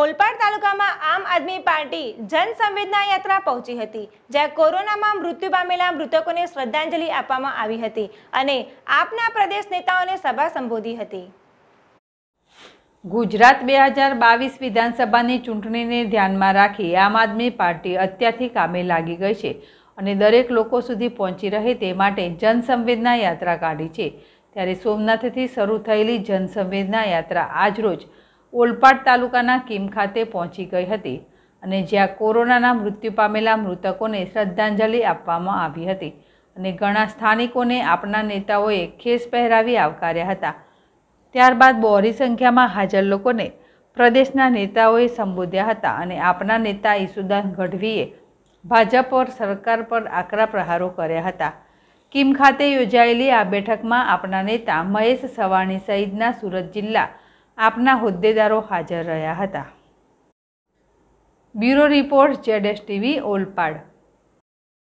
ઓલપાડ તાલુકામાં આમ આદમી પાર્ટી જનસંવેદના યાત્રા પહોંચી હતી જ્યાં કોરોનામાં મૃત્યુ પામેલા મૃતકોને શ્રદ્ધાંજલિ આપવામાં આવી હતી અને આપના પ્રદેશ નેતાઓને સભા સંબોધી હતી ગુજરાત બે હજાર બાવીસ વિધાનસભાની ચૂંટણીને ધ્યાનમાં રાખી આમ આદમી પાર્ટી અત્યારથી કામે લાગી ગઈ છે અને દરેક લોકો સુધી પહોંચી રહે તે માટે જનસંવેદના યાત્રા કાઢી છે ત્યારે સોમનાથથી શરૂ થયેલી જનસંવેદના યાત્રા આજરોજ ઓલપાડ તાલુકાના કિમ ખાતે પહોંચી ગઈ હતી અને જ્યાં કોરોનાના મૃત્યુ પામેલા મૃતકોને શ્રદ્ધાંજલિ આપવામાં આવી હતી અને ઘણા સ્થાનિકોને આપણા નેતાઓએ ખેસ પહેરાવી આવકાર્યા હતા ત્યારબાદ બહોરી સંખ્યામાં હાજર લોકોને પ્રદેશના નેતાઓએ સંબોધ્યા હતા અને આપના નેતા ઈસુદાન ગઢવીએ ભાજપ પર સરકાર પર આકરા પ્રહારો કર્યા હતા કિમ ખાતે યોજાયેલી આ બેઠકમાં આપણા નેતા મહેશ સવાણી સહિતના સુરત જિલ્લા આપના હોદ્દેદારો હાજર રહ્યા હતા bureau report Z S TV Olpad